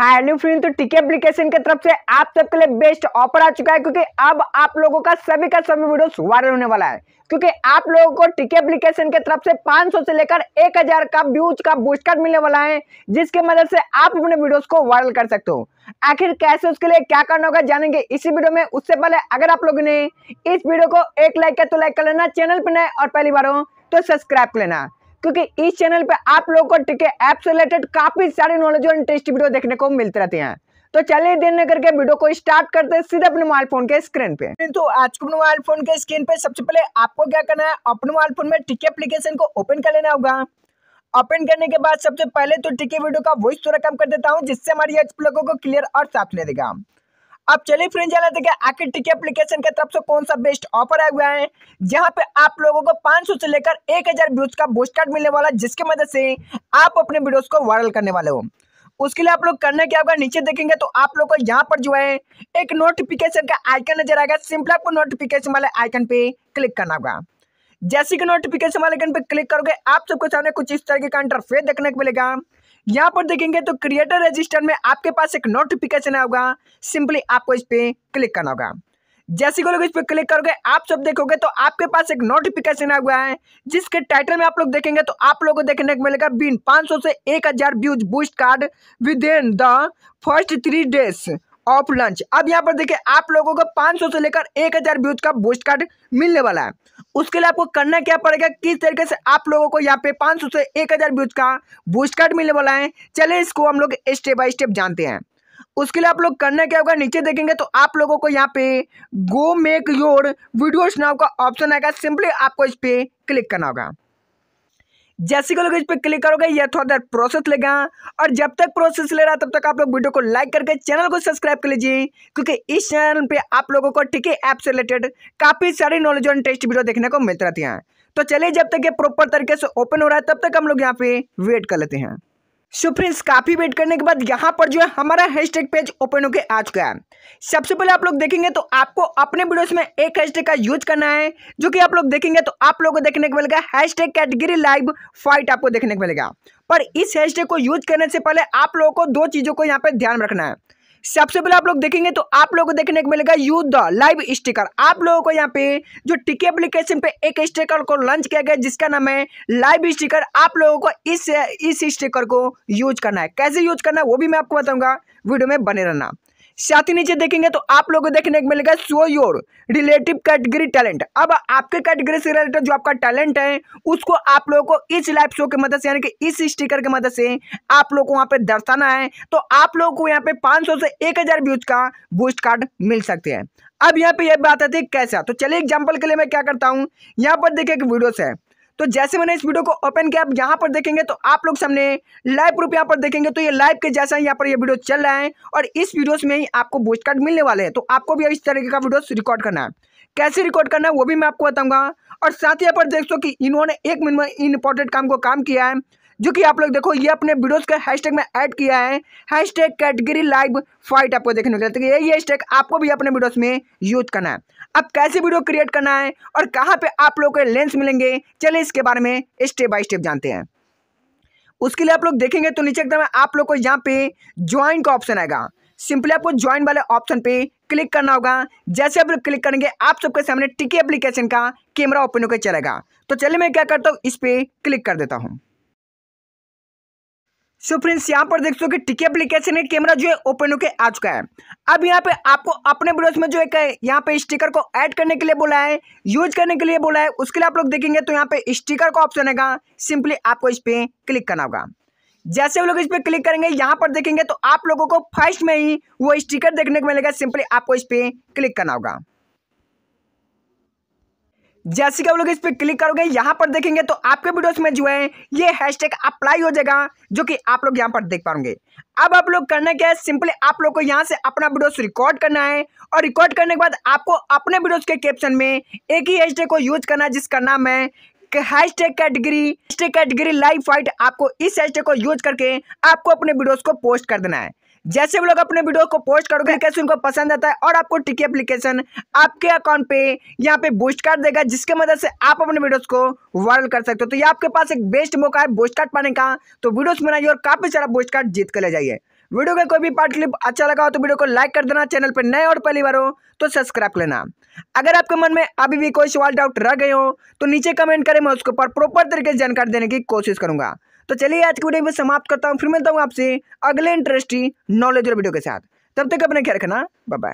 hello film तो टिके application की तरफ से आप सबके लिए बेस्ट ऑफर आ चुका है क्योंकि अब आप लोगों का सभी का सभी वीडियोस वायरल होने वाला है क्योंकि आप लोगों को टिके एप्लीकेशन की तरफ से 500 से लेकर 1000 का व्यूज का बूस्ट कार्ड मिलने वाला है जिसके मदद से आप अपने वीडियोस को वायरल कर सकते हो आखिर कैसे उसके लिए क्या करना होगा जानेंगे इसी वीडियो में उससे पहले अगर आप लोगों ने इस वीडियो को एक लाइक कर तो लाइक कर लेना चैनल पर नए और पहली बार हो तो सब्सक्राइब कर लेना क्योंकि इस चैनल पे आप लोगों को टीके ऐप से रिलेटेड काफ़ी सारे नॉलेज और इंटरेस्ट वीडियो देखने को मिलते रहते हैं तो चलिए देर न करके वीडियो को स्टार्ट करते हैं सीधे अपने मोबाइल फोन के स्क्रीन पे तो आज के मोबाइल फोन के स्क्रीन पे सबसे पहले आपको क्या करना है अपने मोबाइल फोन में टिके एप्लीकेशन को ओपन कर लेना होगा ओपन करने के बाद सबसे पहले तो टिके वीडियो का वॉइस थोड़ा कम कर देता हूँ जिससे हमारी लोगों को क्लियर और साफ ले देगा अब चलिए फ्रेंड जाना देखिए आखिर टिकी एप्लीकेशन के तरफ से कौन सा बेस्ट ऑफर आया हुआ है जहां पे आप लोगों को 500 से लेकर 1000 हजार व्यूज का बूस्ट कार्ड मिलने वाला जिसके मदद से आप अपने वीडियोस को वायरल करने वाले हो उसके लिए आप लोग करना क्या होगा नीचे देखेंगे तो आप लोग को यहाँ पर जो है एक नोटिफिकेशन का आइकन नजर आएगा सिंपल आपको नोटिफिकेशन वाले आइकन पे क्लिक करना होगा जैसे कि नोटिफिकेशन वाले आइकन पे क्लिक करोगे आप सबके सामने कुछ इस तरह का इंटरफेस देखने को मिलेगा यहाँ पर देखेंगे तो क्रिएटर रजिस्टर में आपके पास एक नोटिफिकेशन होगा सिंपली आपको इस पर क्लिक करना होगा जैसे लोग इस पर क्लिक करोगे आप सब देखोगे तो आपके पास एक नोटिफिकेशन आ हुआ है जिसके टाइटल में आप लोग देखेंगे तो आप लोगों को देखने को मिलेगा बिन 500 से 1000 views boost card within the first three days of launch अब यहाँ पर देखिए आप लोगों को 500 से लेकर 1000 हज़ार व्यूज का बूस्ट कार्ड मिलने वाला है उसके लिए आपको करना क्या पड़ेगा किस तरीके से आप लोगों को यहाँ पे 500 से 1000 हज़ार व्यूज का बूस्ट कार्ड मिलने वाला है चलिए इसको हम लोग स्टेप बाय स्टेप जानते हैं उसके लिए आप लोग करना क्या होगा नीचे देखेंगे तो आप लोगों को यहाँ पे go make your video now का ऑप्शन आएगा सिंपली आपको इस पे क्लिक करना होगा जैसे कि लोग इस पर क्लिक करोगे यह थोड़ा देर प्रोसेस लेगा और जब तक प्रोसेस ले रहा तब तक आप लोग वीडियो को लाइक करके चैनल को सब्सक्राइब कर लीजिए क्योंकि इस चैनल पे आप लोगों को ठीक है ऐप से रिलेटेड काफ़ी सारी नॉलेज और टेस्ट वीडियो देखने को मिलती रहती है तो चलिए जब तक ये प्रॉपर तरीके से ओपन हो रहा है तब तक हम लोग यहाँ पे वेट कर लेते हैं सो फ्रेंड्स काफ़ी वेट करने के बाद यहाँ पर जो है हमारा हैशटैग पेज ओपन होके आ चुका है सबसे पहले आप लोग देखेंगे तो आपको अपने वीडियोस में एक हैशटैग का यूज करना है जो कि आप लोग देखेंगे तो आप लोगों को देखने को मिलेगा हैशटैग कैटेगरी लाइव फाइट आपको देखने को मिलेगा पर इस हैशटैग को यूज करने से पहले आप लोगों को दो चीज़ों को यहाँ पे ध्यान रखना है सबसे पहले आप लोग देखेंगे तो आप लोगों को देखने को मिलेगा द लाइव स्टिकर आप लोगों को यहाँ पे जो टिके एप्लीकेशन पे एक स्टिकर को लॉन्च किया गया जिसका नाम है लाइव स्टिकर आप लोगों को इस इस स्टिकर को यूज करना है कैसे यूज करना है वो भी मैं आपको बताऊंगा वीडियो में बने रहना साथ ही नीचे देखेंगे तो आप लोगों को देखने को मिलेगा show your relative category talent अब आपके कैटेगरी से रिलेटेड जो आपका टैलेंट है उसको आप लोगों को इस लाइव शो के मदद से यानी कि इस स्टिकर के मदद से आप लोग को वहाँ पे दर्शाना है तो आप लोगों को यहाँ पे 500 से 1000 व्यूज का बूस्ट कार्ड मिल सकते हैं अब यहाँ पे यह बात आती है कैसा तो चलिए एग्जाम्पल के लिए मैं क्या करता हूँ यहाँ पर देखिए एक से तो जैसे मैंने इस वीडियो को ओपन किया आप यहाँ पर देखेंगे तो आप लोग सामने लाइव प्रूफ यहाँ पर देखेंगे तो ये लाइव के जैसा यहाँ पर ये वीडियो चल रहा है और इस वीडियो में ही आपको बूस्ट कार्ड मिलने वाले हैं तो आपको भी इस तरीके का वीडियो रिकॉर्ड करना है कैसे रिकॉर्ड करना है वो भी मैं आपको बताऊंगा और साथ ही यहाँ पर देख सो कि इन्होंने एक मिनट में इम्पोर्टेंट काम को काम किया है जो कि आप लोग देखो ये अपने वीडियोज का हैशटैग में ऐड किया है हैशटैग कैटेगरी लाइव फाइट आपको देखने को मिलता है यही हैशटैग आपको भी अपने वीडियोज में यूज करना है अब कैसे वीडियो क्रिएट करना है और कहाँ पे आप लोग के लेंस मिलेंगे चलिए इसके बारे में स्टेप बाई स्टेप जानते हैं उसके लिए आप लोग देखेंगे तो नीचे एकदम आप लोग को यहाँ पे ज्वाइन का ऑप्शन आएगा सिंपली आपको ज्वाइन वाले ऑप्शन पे क्लिक करना होगा जैसे आप लोग क्लिक करेंगे आप सबके सामने टिकी एप्लीकेशन का कैमरा ओपन होकर चलेगा तो चलिए मैं क्या करता हूँ इस पर क्लिक कर देता हूँ सो फ्रेंड्स यहाँ पर देख कि टिकी एप्लीकेशन का कैमरा जो है ओपन होकर आ चुका है अब यहाँ पे आपको अपने ब्रोज में जो एक यहाँ पे स्टिकर को ऐड करने के लिए बोला है यूज करने के लिए बोला है उसके लिए आप लोग देखेंगे तो यहाँ पे स्टिकर का ऑप्शन है सिंपली आपको इस पर क्लिक करना होगा जैसे हम लोग इस पर क्लिक करेंगे यहाँ पर देखेंगे तो आप लोगों को फर्स्ट में ही वो स्टिकर देखने को मिलेगा सिंपली आपको इस पर क्लिक करना होगा जैसे कि आप लोग इस पर क्लिक करोगे यहाँ पर देखेंगे तो आपके वीडियोस में जो है ये हैशटैग अप्लाई हो जाएगा जो कि आप लोग यहाँ पर देख पाओगे अब आप लोग करना क्या है सिंपली आप लोग को यहाँ से अपना वीडियोस रिकॉर्ड करना है और रिकॉर्ड करने के बाद आपको अपने वीडियोस के कैप्शन में एक ही हैश को यूज करना है जिसका नाम है hashtag category category live fight आपको इस हैशटैग को यूज करके आपको अपने वीडियोस को पोस्ट कर देना है जैसे भी लोग अपने वीडियो को पोस्ट करोगे कैसे उनको पसंद आता है और आपको टिकी एप्लीकेशन आपके अकाउंट पे यहाँ पे बूस्ट कार्ड देगा जिसके मदद से आप अपने वीडियोस को वायरल कर सकते हो तो ये आपके पास एक बेस्ट मौका है बूस्ट कार्ड पाने का तो वीडियोस बनाइए और काफ़ी सारा बूस्ट कार्ड जीत कर ले जाइए वीडियो का कोई भी पार्ट क्लिप अच्छा लगा हो तो वीडियो को लाइक कर देना चैनल पर नए और पहली बार हो तो सब्सक्राइब लेना अगर आपके मन में अभी भी कोई सवाल डाउट रह गए हो तो नीचे कमेंट करें मैं उसके ऊपर प्रॉपर तरीके से जानकारी देने की कोशिश करूंगा तो चलिए आज की वीडियो में समाप्त करता हूँ फिर मिलता हूँ आपसे अगले इंटरेस्टिंग नॉलेज और वीडियो के साथ तब तक अपने ख्याल रखना बाय